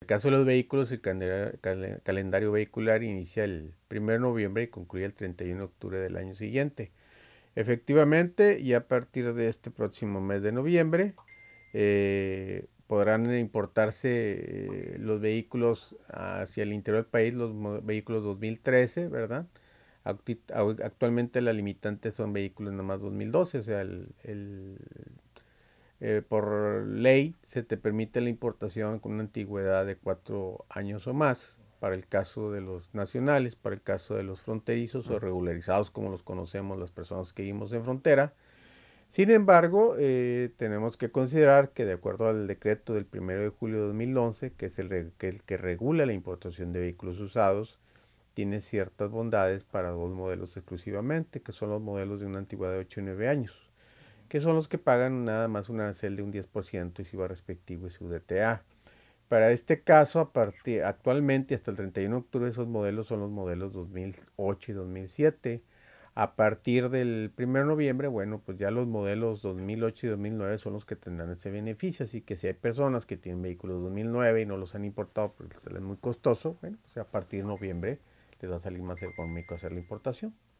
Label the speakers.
Speaker 1: En el caso de los vehículos, el calendario vehicular inicia el 1 de noviembre y concluye el 31 de octubre del año siguiente. Efectivamente, y a partir de este próximo mes de noviembre, eh, podrán importarse eh, los vehículos hacia el interior del país, los vehículos 2013, ¿verdad? Actualmente la limitante son vehículos nomás 2012, o sea, el eh, por ley se te permite la importación con una antigüedad de cuatro años o más para el caso de los nacionales, para el caso de los fronterizos o regularizados como los conocemos las personas que vivimos en frontera. Sin embargo, eh, tenemos que considerar que de acuerdo al decreto del 1 de julio de 2011, que es el, que, regula la importación de vehículos usados, tiene ciertas bondades para dos modelos exclusivamente, que son los modelos de una antigüedad de 8 y nueve años que son los que pagan nada más un arancel de un 10% y su IVA respectivo y su DTA. Para este caso, a partir, actualmente hasta el 31 de octubre, esos modelos son los modelos 2008 y 2007. A partir del 1 de noviembre, bueno, pues ya los modelos 2008 y 2009 son los que tendrán ese beneficio. Así que si hay personas que tienen vehículos 2009 y no los han importado porque les sale muy costoso, bueno, pues a partir de noviembre les va a salir más económico hacer la importación.